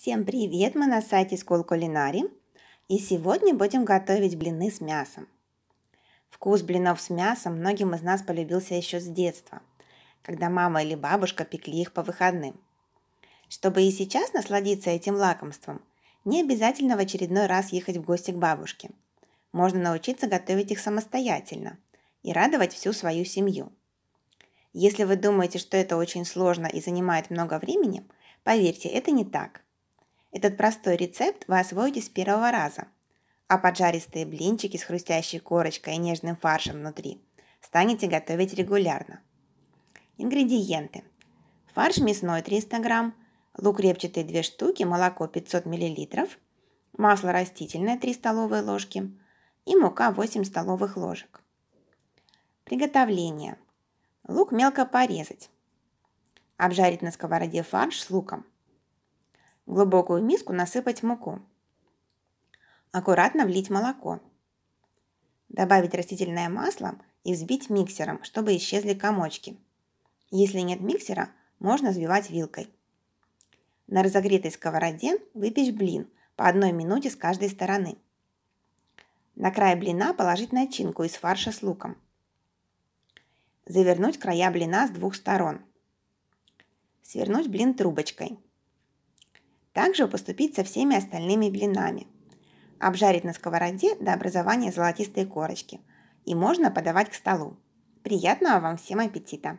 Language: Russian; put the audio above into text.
Всем привет! Мы на сайте School Culinary. И сегодня будем готовить блины с мясом. Вкус блинов с мясом многим из нас полюбился еще с детства, когда мама или бабушка пекли их по выходным. Чтобы и сейчас насладиться этим лакомством, не обязательно в очередной раз ехать в гости к бабушке. Можно научиться готовить их самостоятельно и радовать всю свою семью. Если вы думаете, что это очень сложно и занимает много времени, поверьте, это не так – этот простой рецепт вы освоите с первого раза. А поджаристые блинчики с хрустящей корочкой и нежным фаршем внутри станете готовить регулярно. Ингредиенты. Фарш мясной 300 грамм, лук репчатый 2 штуки, молоко 500 мл, масло растительное 3 столовые ложки и мука 8 столовых ложек. Приготовление. Лук мелко порезать. Обжарить на сковороде фарш с луком – в глубокую миску насыпать муку. Аккуратно влить молоко. Добавить растительное масло и взбить миксером, чтобы исчезли комочки. Если нет миксера, можно взбивать вилкой. На разогретой сковороде выпечь блин по одной минуте с каждой стороны. На край блина положить начинку из фарша с луком. Завернуть края блина с двух сторон. Свернуть блин трубочкой – также поступить со всеми остальными блинами. Обжарить на сковороде до образования золотистой корочки. И можно подавать к столу. Приятного вам всем аппетита!